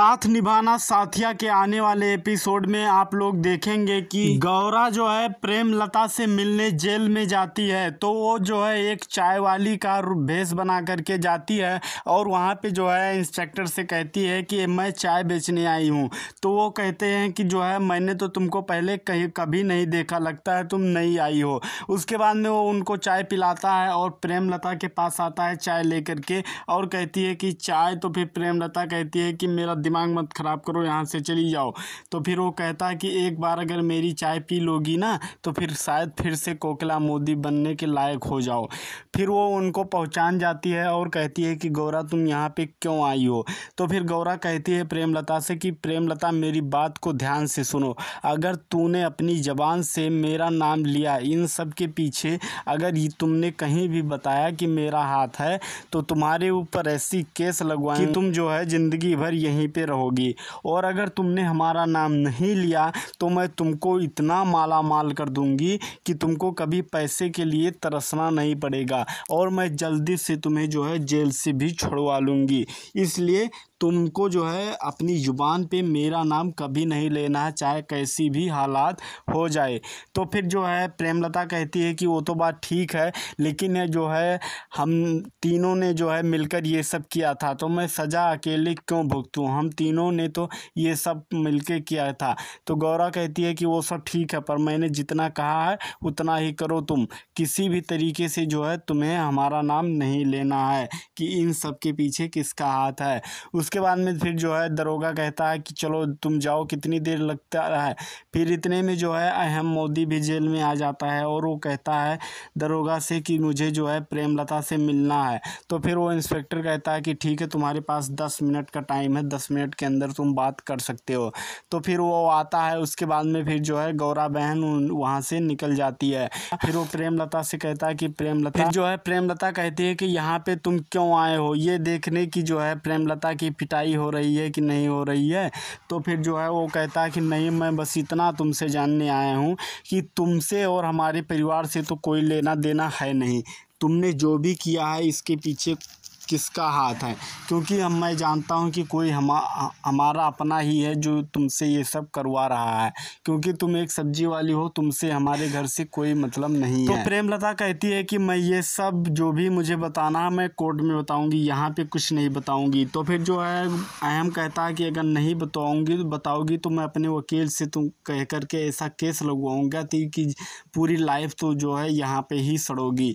साथ निभाना साथिया के आने वाले एपिसोड में आप लोग देखेंगे कि हम्म। गौरा जो है प्रेम लता से मिलने जेल में जाती है तो वो जो है एक चाय वाली का भेस बना करके जाती है और वहाँ पे जो है इंस्पेक्टर से कहती है कि मैं चाय बेचने आई हूँ तो वो कहते हैं कि जो है मैंने तो तुमको पहले कहीं कभी नहीं देखा लगता है तुम नहीं आई हो उसके बाद में वो उनको चाय पिलाता है और प्रेम लता के पास आता है चाय लेकर के और कहती है कि चाय तो फिर प्रेमलता कहती है कि मेरा दिमाग मत ख़राब करो यहाँ से चली जाओ तो फिर वो कहता है कि एक बार अगर मेरी चाय पी लोगी ना तो फिर शायद फिर से कोकिला मोदी बनने के लायक हो जाओ फिर वो उनको पहचान जाती है और कहती है कि गौरा तुम यहाँ पे क्यों आई हो तो फिर गौरा कहती है प्रेमलता से कि प्रेमलता मेरी बात को ध्यान से सुनो अगर तूने अपनी ज़बान से मेरा नाम लिया इन सब के पीछे अगर तुमने कहीं भी बताया कि मेरा हाथ है तो तुम्हारे ऊपर ऐसी केस लगवाएं कि तुम जो है ज़िंदगी भर यहीं पे करते रहोगी और अगर तुमने हमारा नाम नहीं लिया तो मैं तुमको इतना माला माल कर दूंगी कि तुमको कभी पैसे के लिए तरसना नहीं पड़ेगा और मैं जल्दी से तुम्हें जो है जेल से भी छुड़वा लूँगी इसलिए तुमको जो है अपनी ज़ुबान पे मेरा नाम कभी नहीं लेना है चाहे कैसी भी हालात हो जाए तो फिर जो है प्रेमलता कहती है कि वो तो बात ठीक है लेकिन है जो है हम तीनों ने जो है मिलकर ये सब किया था तो मैं सज़ा अकेले क्यों भुगतूँ हम तीनों ने तो ये सब मिल किया था तो गौरा कहती है कि वो सब ठीक है पर मैंने जितना कहा है उतना ही करो तुम किसी भी तरीके से जो है तुम्हें हमारा नाम नहीं लेना है कि इन सब के पीछे किसका हाथ है उस उसके बाद में फिर जो है दरोगा कहता है कि चलो तुम जाओ कितनी देर लगता है फिर इतने में जो है अहम मोदी भी जेल में आ जाता है और वो कहता है दरोगा से कि मुझे जो है प्रेमलता से मिलना है तो फिर वो इंस्पेक्टर कहता है कि ठीक है तुम्हारे पास दस मिनट का टाइम है दस मिनट के अंदर तुम बात कर सकते हो तो फिर वो आता है उसके बाद में फिर जो है गौरा बहन वहाँ से निकल जाती है फिर वो प्रेमलता से कहता है कि प्रेमलता फिर जो है प्रेमलता कहती है कि यहाँ पे तुम क्यों आए हो ये देखने की जो है प्रेमलता की पिटाई हो रही है कि नहीं हो रही है तो फिर जो है वो कहता है कि नहीं मैं बस इतना तुमसे जानने आया हूँ कि तुमसे और हमारे परिवार से तो कोई लेना देना है नहीं तुमने जो भी किया है इसके पीछे किसका हाथ है क्योंकि हम मैं जानता हूँ कि कोई हम हमारा अपना ही है जो तुमसे ये सब करवा रहा है क्योंकि तुम एक सब्जी वाली हो तुमसे हमारे घर से कोई मतलब नहीं तो है प्रेमलता कहती है कि मैं ये सब जो भी मुझे बताना है मैं कोर्ट में बताऊँगी यहाँ पर कुछ नहीं बताऊँगी तो फिर जो है अहम कहता है कि अगर नहीं बताऊँगी तो बताओगी तो मैं अपने वकील से तुम कह करके ऐसा केस लगवाऊँगा कि पूरी लाइफ तो जो है यहाँ पर ही सड़ोगी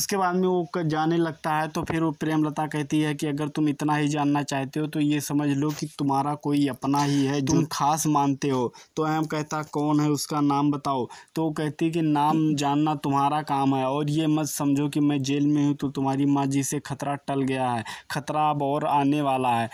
उसके बाद में वो जाने लगता है तो फिर वो प्रेमलता प्रथा कहती है कि अगर तुम इतना ही जानना चाहते हो तो ये समझ लो कि तुम्हारा कोई अपना ही है तुम खास मानते हो तो अहम कहता कौन है उसका नाम बताओ तो कहती कि नाम हम्म। जानना तुम्हारा काम है और ये मत समझो कि मैं जेल में हूँ तो तुम्हारी माँ जी से खतरा टल गया है खतरा अब और आने वाला है